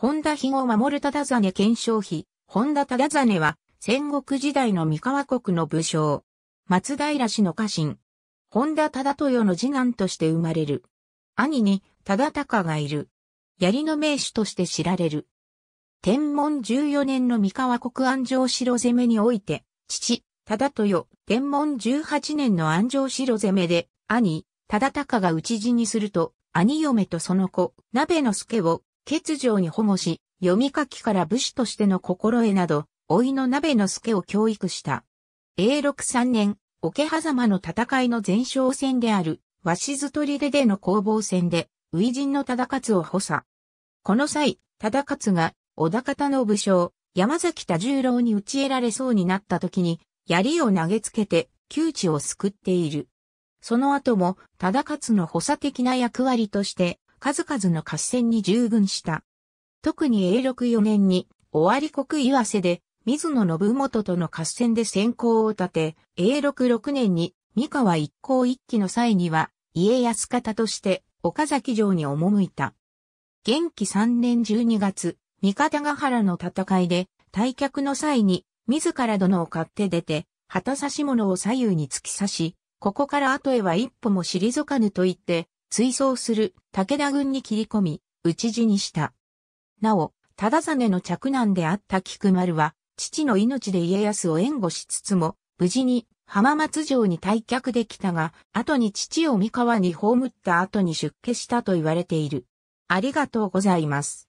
本田肥後守忠真検証費。本田忠真は、戦国時代の三河国の武将。松平氏の家臣。本田忠豊の次男として生まれる。兄に忠高がいる。槍の名手として知られる。天文14年の三河国安城城攻めにおいて、父、忠豊、天文18年の安城城攻めで、兄、忠高が討ち死にすると、兄嫁とその子、鍋の助を欠如に保護し、読み書きから武士としての心得など、老いの鍋の助を教育した。永禄三年、桶狭間の戦いの前哨戦である、鷲津取出での攻防戦で、初陣の忠勝を補佐。この際、忠勝が、小田方の武将、山崎多十郎に打ち得られそうになった時に、槍を投げつけて、窮地を救っている。その後も、忠勝の補佐的な役割として、数々の合戦に従軍した。特に永禄4年に、尾張国岩瀬で、水野信元との合戦で先行を立て、永禄6年に、三河一向一揆の際には、家康方として、岡崎城に赴いた。元気3年12月、三方ヶ原の戦いで、退却の際に、自ら殿を買って出て、旗差し物を左右に突き刺し、ここから後へは一歩も退かぬと言って、追走する武田軍に切り込み、討ち死にした。なお、忠実の嫡男であった菊丸は、父の命で家康を援護しつつも、無事に浜松城に退却できたが、後に父を三河に葬った後に出家したと言われている。ありがとうございます。